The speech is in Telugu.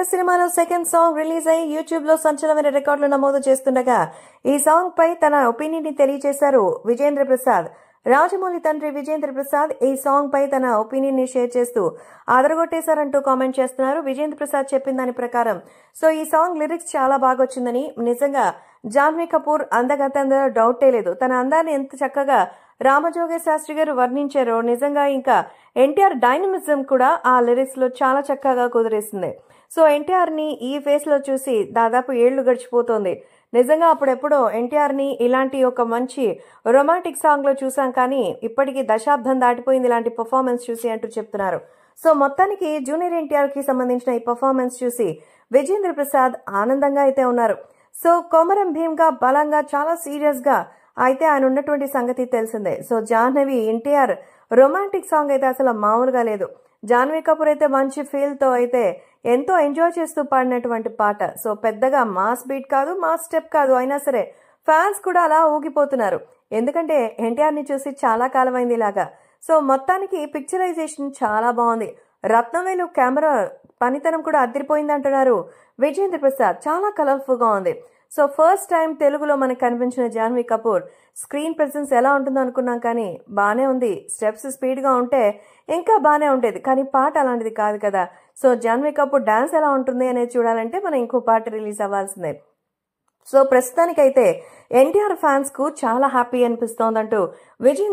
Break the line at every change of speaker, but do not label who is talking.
ఇంటర్ సినిమాలో సెకండ్ సాంగ్ రిలీజ్ అయి యూట్యూబ్ లో సంచలమైన రికార్డులు నమోదు చేస్తుండగా ఈ సాంగ్ పై తన ఒపీనియన్ ని తెలియజేశారు విజేంద్ర ప్రసాద్ రాజమౌళి తండ్రి విజేంద్ర ప్రసాద్ ఈ సాంగ్ పై తన ఒపీనియన్ ని షేర్ చేస్తూ అదరగొట్టేశారంటూ కామెంట్ చేస్తున్నారు విజేంద్ర ప్రసాద్ చెప్పిన దాని ప్రకారం సో ఈ సాంగ్ లిరిక్స్ చాలా బాగొచ్చిందని నిజంగా జాన్వీ కపూర్ అందగతందరూ డౌటే లేదు తన అందాన్ని ఎంత చక్కగా రామజోగే శాస్త్రి గారు వర్ణించారు నిజంగా ఇంకా ఎన్టీఆర్ డైనమిజం కూడా ఆ లో చాలా చక్కగా కుదిరేసింది సో ఎన్టీఆర్ని ఈ ఫేస్లో చూసి దాదాపు ఏళ్ళు గడిచిపోతుంది నిజంగా అప్పుడెప్పుడో ఎన్టీఆర్ని ఇలాంటి ఒక మంచి రొమాంటిక్ సాంగ్లో చూసాం కానీ ఇప్పటికీ దశాబ్దం దాటిపోయింది ఇలాంటి పర్ఫార్మెన్స్ చూసి అంటూ చెప్తున్నారు సో మొత్తానికి జూనియర్ ఎన్టీఆర్కి సంబంధించిన ఈ పర్ఫార్మెన్స్ చూసి విజేంద్ర ప్రసాద్ ఆనందంగా అయితే ఉన్నారు సో కొమరం భీమ్గా బలంగా చాలా సీరియస్గా అయితే ఆయన ఉన్నటువంటి సంగతి తెలిసిందే so Janhvi NTR romantic song అయితే అసలు మామూలుగా లేదు జాహ్నవి కపూర్ అయితే మంచి ఫీల్తో అయితే ఎంతో ఎంజాయ్ చేస్తూ పాడినటువంటి పాట సో పెద్దగా మాస్ బీట్ కాదు మాస్ స్టెప్ కాదు అయినా సరే ఫ్యాన్స్ కూడా అలా ఊగిపోతున్నారు ఎందుకంటే ఎన్టీఆర్ని చూసి చాలా అయింది ఇలాగా సో మొత్తానికి పిక్చరైజేషన్ చాలా బాగుంది రత్నవేలు కెమెరా పనితనం కూడా అదిరిపోయింది అంటున్నారు విజేంద్ర ప్రసాద్ చాలా కలర్ఫుల్గా ఉంది సో ఫస్ట్ టైం తెలుగులో మనకు కనిపించిన జాన్వీ కపూర్ స్క్రీన్ ప్రెసెన్స్ ఎలా ఉంటుందో అనుకున్నాం కానీ బాగానే ఉంది స్టెప్స్ స్పీడ్గా ఉంటే ఇంకా బాగానే ఉండేది కానీ పాట అలాంటిది కాదు కదా సో జాన్వీ కపూర్ డాన్స్ ఎలా ఉంటుంది అనేది చూడాలంటే మనం ఇంకో పాట రిలీజ్ అవ్వాల్సిందే సో ప్రస్తుతానికైతే ఎన్టీఆర్ ఫ్యాన్స్కు చాలా హ్యాపీ అనిపిస్తోందంటూ విజయ్